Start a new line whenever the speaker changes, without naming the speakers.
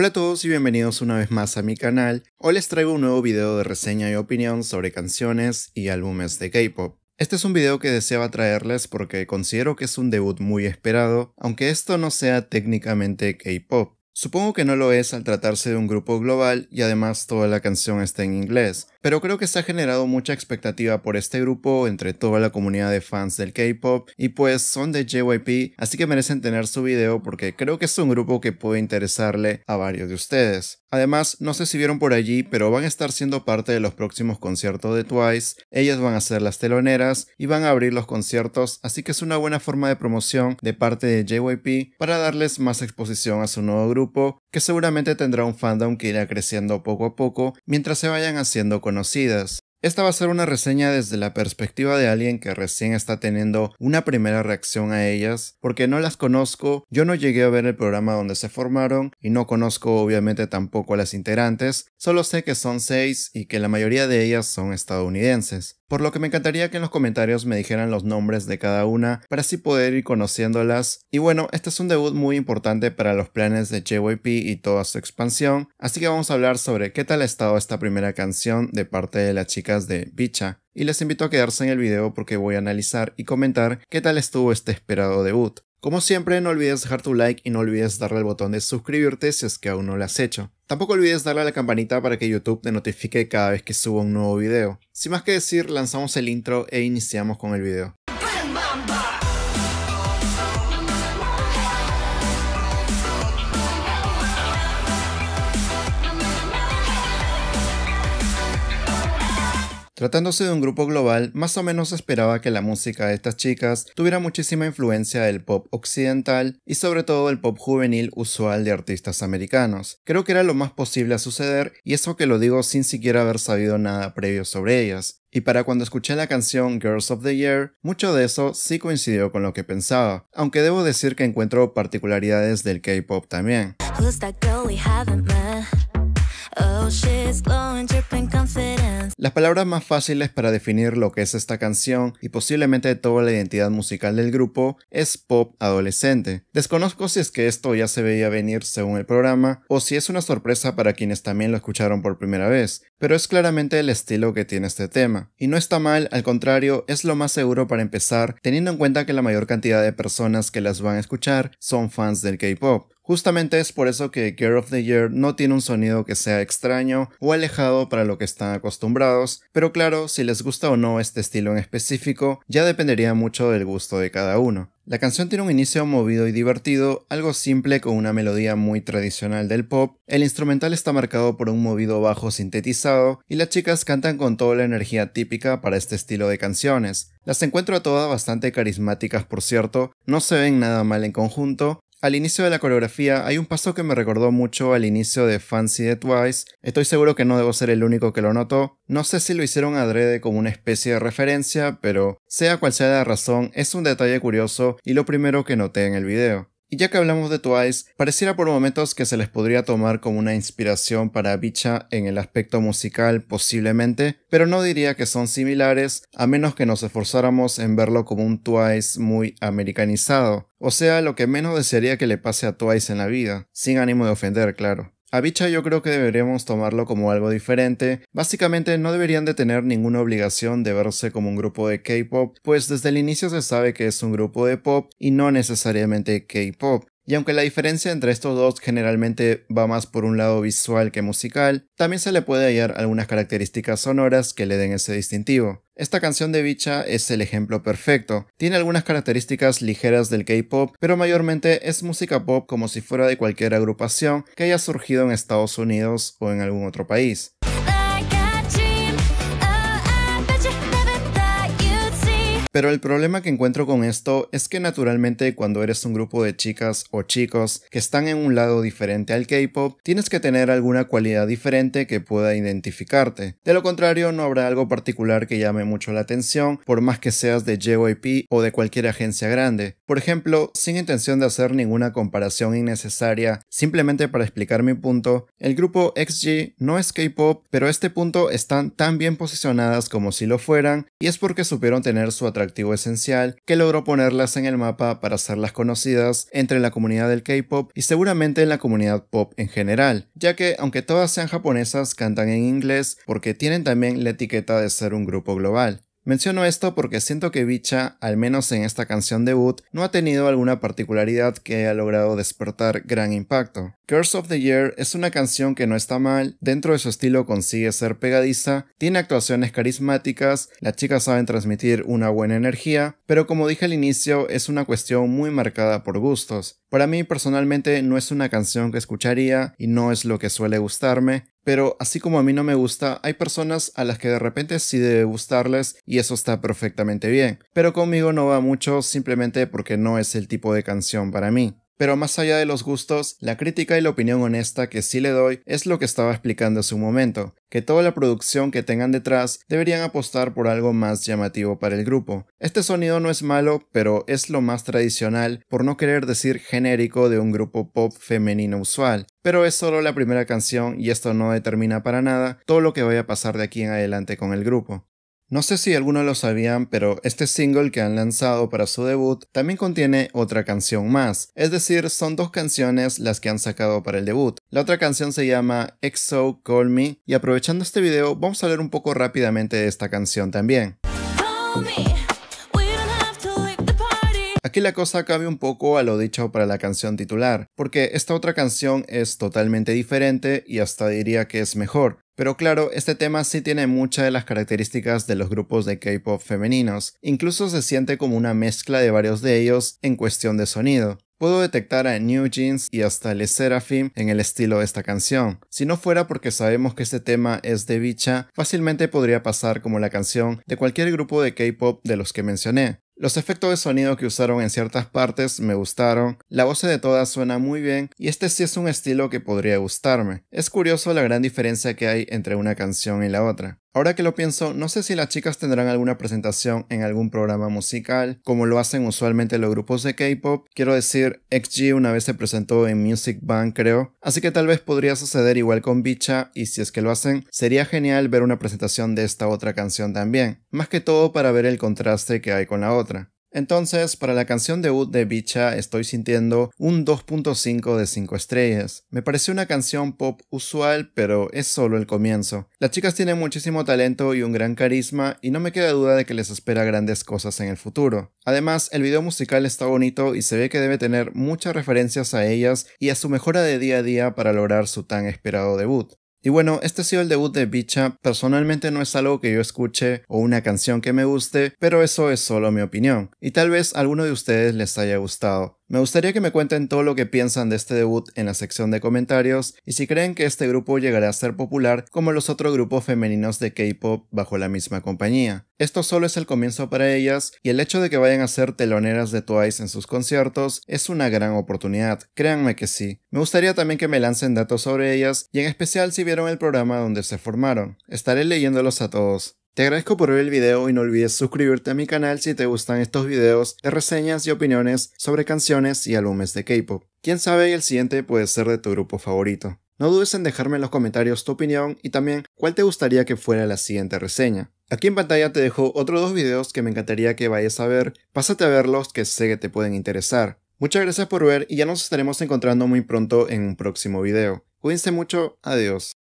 Hola a todos y bienvenidos una vez más a mi canal. Hoy les traigo un nuevo video de reseña y opinión sobre canciones y álbumes de K-pop. Este es un video que deseaba traerles porque considero que es un debut muy esperado, aunque esto no sea técnicamente K-pop. Supongo que no lo es al tratarse de un grupo global y además toda la canción está en inglés, pero creo que se ha generado mucha expectativa por este grupo entre toda la comunidad de fans del K-pop y pues son de JYP, así que merecen tener su video porque creo que es un grupo que puede interesarle a varios de ustedes. Además, no sé si vieron por allí, pero van a estar siendo parte de los próximos conciertos de Twice, ellas van a ser las teloneras y van a abrir los conciertos, así que es una buena forma de promoción de parte de JYP para darles más exposición a su nuevo grupo, que seguramente tendrá un fandom que irá creciendo poco a poco mientras se vayan haciendo esta va a ser una reseña desde la perspectiva de alguien que recién está teniendo una primera reacción a ellas, porque no las conozco, yo no llegué a ver el programa donde se formaron y no conozco obviamente tampoco a las integrantes, solo sé que son seis y que la mayoría de ellas son estadounidenses por lo que me encantaría que en los comentarios me dijeran los nombres de cada una para así poder ir conociéndolas. Y bueno, este es un debut muy importante para los planes de JYP y toda su expansión, así que vamos a hablar sobre qué tal ha estado esta primera canción de parte de las chicas de Bicha. Y les invito a quedarse en el video porque voy a analizar y comentar qué tal estuvo este esperado debut. Como siempre, no olvides dejar tu like y no olvides darle al botón de suscribirte si es que aún no lo has hecho. Tampoco olvides darle a la campanita para que YouTube te notifique cada vez que suba un nuevo video. Sin más que decir, lanzamos el intro e iniciamos con el video. Tratándose de un grupo global, más o menos esperaba que la música de estas chicas tuviera muchísima influencia del pop occidental y sobre todo el pop juvenil usual de artistas americanos. Creo que era lo más posible a suceder y eso que lo digo sin siquiera haber sabido nada previo sobre ellas. Y para cuando escuché la canción Girls of the Year, mucho de eso sí coincidió con lo que pensaba, aunque debo decir que encuentro particularidades del K-pop también. Oh, las palabras más fáciles para definir lo que es esta canción y posiblemente toda la identidad musical del grupo es pop adolescente. Desconozco si es que esto ya se veía venir según el programa o si es una sorpresa para quienes también lo escucharon por primera vez, pero es claramente el estilo que tiene este tema. Y no está mal, al contrario, es lo más seguro para empezar teniendo en cuenta que la mayor cantidad de personas que las van a escuchar son fans del K-Pop. Justamente es por eso que Girl of the Year no tiene un sonido que sea extraño o alejado para lo que están acostumbrados, pero claro, si les gusta o no este estilo en específico ya dependería mucho del gusto de cada uno. La canción tiene un inicio movido y divertido, algo simple con una melodía muy tradicional del pop, el instrumental está marcado por un movido bajo sintetizado y las chicas cantan con toda la energía típica para este estilo de canciones. Las encuentro a todas bastante carismáticas por cierto, no se ven nada mal en conjunto al inicio de la coreografía hay un paso que me recordó mucho al inicio de Fancy de Twice, estoy seguro que no debo ser el único que lo notó, no sé si lo hicieron adrede como una especie de referencia, pero sea cual sea la razón, es un detalle curioso y lo primero que noté en el video. Y ya que hablamos de Twice, pareciera por momentos que se les podría tomar como una inspiración para Bicha en el aspecto musical posiblemente, pero no diría que son similares a menos que nos esforzáramos en verlo como un Twice muy americanizado, o sea, lo que menos desearía que le pase a Twice en la vida, sin ánimo de ofender, claro. A Bicha yo creo que deberíamos tomarlo como algo diferente. Básicamente no deberían de tener ninguna obligación de verse como un grupo de K-pop, pues desde el inicio se sabe que es un grupo de pop y no necesariamente K-pop. Y aunque la diferencia entre estos dos generalmente va más por un lado visual que musical, también se le puede hallar algunas características sonoras que le den ese distintivo. Esta canción de Bicha es el ejemplo perfecto. Tiene algunas características ligeras del K-pop, pero mayormente es música pop como si fuera de cualquier agrupación que haya surgido en Estados Unidos o en algún otro país. Pero el problema que encuentro con esto es que naturalmente cuando eres un grupo de chicas o chicos que están en un lado diferente al K-Pop, tienes que tener alguna cualidad diferente que pueda identificarte. De lo contrario, no habrá algo particular que llame mucho la atención, por más que seas de JYP o de cualquier agencia grande. Por ejemplo, sin intención de hacer ninguna comparación innecesaria, simplemente para explicar mi punto, el grupo XG no es K-Pop, pero a este punto están tan bien posicionadas como si lo fueran, y es porque supieron tener su atracción esencial que logró ponerlas en el mapa para hacerlas conocidas entre la comunidad del K-pop y seguramente en la comunidad pop en general, ya que aunque todas sean japonesas cantan en inglés porque tienen también la etiqueta de ser un grupo global. Menciono esto porque siento que Bicha, al menos en esta canción debut, no ha tenido alguna particularidad que haya logrado despertar gran impacto. Curse of the Year es una canción que no está mal, dentro de su estilo consigue ser pegadiza, tiene actuaciones carismáticas, las chicas saben transmitir una buena energía, pero como dije al inicio, es una cuestión muy marcada por gustos. Para mí personalmente no es una canción que escucharía y no es lo que suele gustarme, pero así como a mí no me gusta, hay personas a las que de repente sí debe gustarles y eso está perfectamente bien. Pero conmigo no va mucho simplemente porque no es el tipo de canción para mí. Pero más allá de los gustos, la crítica y la opinión honesta que sí le doy es lo que estaba explicando hace un momento, que toda la producción que tengan detrás deberían apostar por algo más llamativo para el grupo. Este sonido no es malo, pero es lo más tradicional, por no querer decir genérico de un grupo pop femenino usual. Pero es solo la primera canción y esto no determina para nada todo lo que vaya a pasar de aquí en adelante con el grupo. No sé si algunos lo sabían, pero este single que han lanzado para su debut también contiene otra canción más, es decir, son dos canciones las que han sacado para el debut. La otra canción se llama EXO Call Me y aprovechando este video vamos a hablar un poco rápidamente de esta canción también. Aquí la cosa cambia un poco a lo dicho para la canción titular, porque esta otra canción es totalmente diferente y hasta diría que es mejor. Pero claro, este tema sí tiene muchas de las características de los grupos de K-pop femeninos, incluso se siente como una mezcla de varios de ellos en cuestión de sonido. Puedo detectar a New Jeans y hasta el Seraphim en el estilo de esta canción. Si no fuera porque sabemos que este tema es de Bicha, fácilmente podría pasar como la canción de cualquier grupo de K-pop de los que mencioné. Los efectos de sonido que usaron en ciertas partes me gustaron, la voz de todas suena muy bien y este sí es un estilo que podría gustarme. Es curioso la gran diferencia que hay entre una canción y la otra. Ahora que lo pienso, no sé si las chicas tendrán alguna presentación en algún programa musical, como lo hacen usualmente los grupos de K-pop. Quiero decir, XG una vez se presentó en Music Bank, creo, así que tal vez podría suceder igual con Bicha, y si es que lo hacen, sería genial ver una presentación de esta otra canción también, más que todo para ver el contraste que hay con la otra. Entonces, para la canción debut de Bicha estoy sintiendo un 2.5 de 5 estrellas. Me pareció una canción pop usual, pero es solo el comienzo. Las chicas tienen muchísimo talento y un gran carisma, y no me queda duda de que les espera grandes cosas en el futuro. Además, el video musical está bonito y se ve que debe tener muchas referencias a ellas y a su mejora de día a día para lograr su tan esperado debut. Y bueno, este ha sido el debut de Bicha. Personalmente no es algo que yo escuche o una canción que me guste, pero eso es solo mi opinión. Y tal vez alguno de ustedes les haya gustado. Me gustaría que me cuenten todo lo que piensan de este debut en la sección de comentarios y si creen que este grupo llegará a ser popular como los otros grupos femeninos de K-pop bajo la misma compañía. Esto solo es el comienzo para ellas y el hecho de que vayan a ser teloneras de Twice en sus conciertos es una gran oportunidad, créanme que sí. Me gustaría también que me lancen datos sobre ellas y en especial si vieron el programa donde se formaron. Estaré leyéndolos a todos. Te agradezco por ver el video y no olvides suscribirte a mi canal si te gustan estos videos de reseñas y opiniones sobre canciones y álbumes de K-pop. Quién sabe el siguiente puede ser de tu grupo favorito. No dudes en dejarme en los comentarios tu opinión y también cuál te gustaría que fuera la siguiente reseña. Aquí en pantalla te dejo otros dos videos que me encantaría que vayas a ver, pásate a verlos que sé que te pueden interesar. Muchas gracias por ver y ya nos estaremos encontrando muy pronto en un próximo video. Cuídense mucho, adiós.